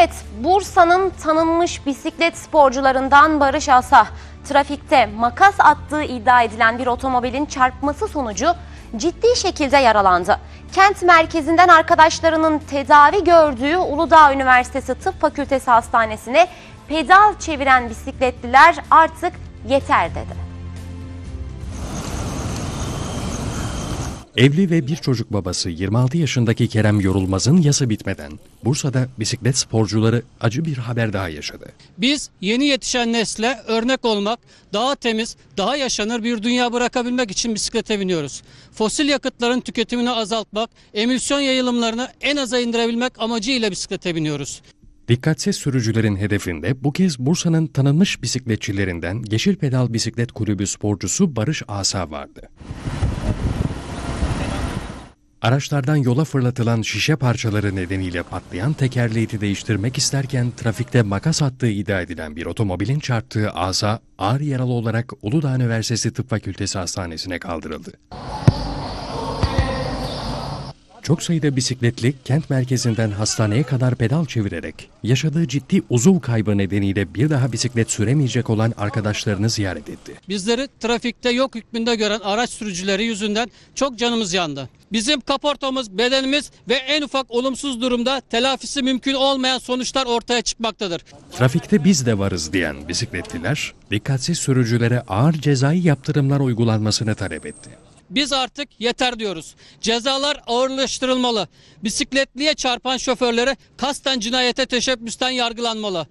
Evet, Bursa'nın tanınmış bisiklet sporcularından Barış Asa, trafikte makas attığı iddia edilen bir otomobilin çarpması sonucu ciddi şekilde yaralandı. Kent merkezinden arkadaşlarının tedavi gördüğü Uludağ Üniversitesi Tıp Fakültesi Hastanesi'ne pedal çeviren bisikletliler artık yeter dedi. Evli ve bir çocuk babası 26 yaşındaki Kerem Yorulmaz'ın yası bitmeden Bursa'da bisiklet sporcuları acı bir haber daha yaşadı. Biz yeni yetişen nesle örnek olmak, daha temiz, daha yaşanır bir dünya bırakabilmek için bisiklete biniyoruz. Fosil yakıtların tüketimini azaltmak, emisyon yayılımlarını en aza indirebilmek amacıyla bisiklete biniyoruz. Dikkatsiz sürücülerin hedefinde bu kez Bursa'nın tanınmış bisikletçilerinden Yeşil Pedal Bisiklet Kulübü sporcusu Barış Asa vardı. Araçlardan yola fırlatılan şişe parçaları nedeniyle patlayan tekerleği değiştirmek isterken trafikte makas attığı iddia edilen bir otomobilin çarptığı asa ağır yaralı olarak Uludağ Üniversitesi Tıp Fakültesi Hastanesi'ne kaldırıldı. Çok sayıda bisikletli kent merkezinden hastaneye kadar pedal çevirerek yaşadığı ciddi uzuv kaybı nedeniyle bir daha bisiklet süremeyecek olan arkadaşlarını ziyaret etti. Bizleri trafikte yok hükmünde gören araç sürücüleri yüzünden çok canımız yandı. Bizim kaportamız, bedenimiz ve en ufak olumsuz durumda telafisi mümkün olmayan sonuçlar ortaya çıkmaktadır. Trafikte biz de varız diyen bisikletliler dikkatsiz sürücülere ağır cezai yaptırımlar uygulanmasını talep etti. Biz artık yeter diyoruz. Cezalar ağırlaştırılmalı. Bisikletliye çarpan şoförlere kasten cinayete teşebbüsten yargılanmalı.